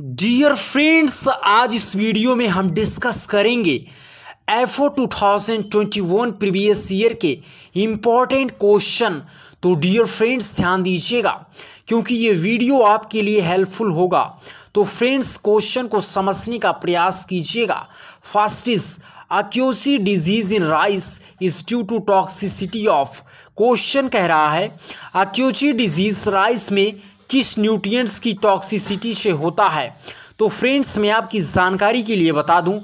dear friends आज इस video में हम डिस्कस करेंगे F O two thousand twenty one previous year के इम्पॉर्टेंट क्वेश्चन तो डियर फ्रेंड्स ध्यान दीजिएगा क्योंकि ये वीडियो आपके लिए हेल्पफुल होगा तो फ्रेंड्स क्वेश्चन को समझने का प्रयास कीजिएगा first is akiochi disease in rice is due to toxicity of क्वेश्चन कह रहा है अक्यूची डिजीज राइस में किस न्यूट्रिएंट्स की टॉक्सिसिटी से होता है तो फ्रेंड्स मैं आपकी जानकारी के लिए बता दूं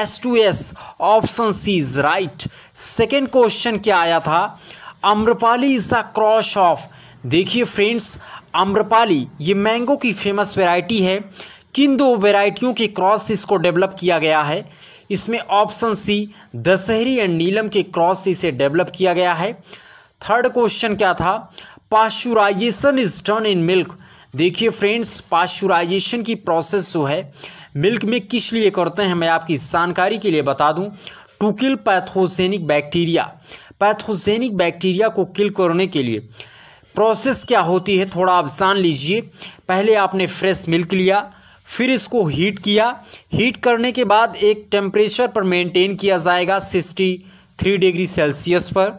S to S option C is right second question क्या आया था Amrapali is a cross of देखिए फ्रेंड्स अम्रपाली ये मैंगो की फेमस वेराइटी है किन दो वेराइटियों के क्रॉस से इसको डेवलप किया गया है इसमें option C Dasheri and Neelam के क्रॉस से इसे डेवलप किया गया है थर्ड क्वेश्चन क्या था pasteurization is done in milk देखिए फ्रेंड्स पाश्चुराइजेशन की प्रोसेस जो है मिल्क में किस लिए करते हैं मैं आपकी जानकारी के लिए बता दूं to kill pathogenic bacteria pathogenic bacteria को किल करने के लिए प्रोसेस क्या होती है थोड़ा आप जान लीजिए पहले आपने फ्रेश मिल्क लिया फिर इसको हीट किया हीट करने के बाद एक टेम्परेचर पर मेंटेन किया जाएगा सिक्सटी थ्री डिग्री सेल्सियस पर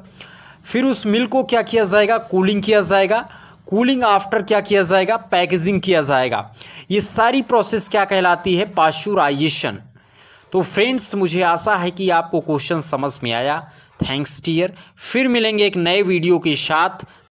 फिर उस मिल को क्या किया जाएगा कूलिंग किया जाएगा कूलिंग आफ्टर क्या किया जाएगा पैकेजिंग किया जाएगा ये सारी प्रोसेस क्या कहलाती है पाश्चुराइजेशन तो फ्रेंड्स मुझे आशा है कि आपको क्वेश्चन समझ में आया थैंक्स टीयर फिर मिलेंगे एक नए वीडियो के साथ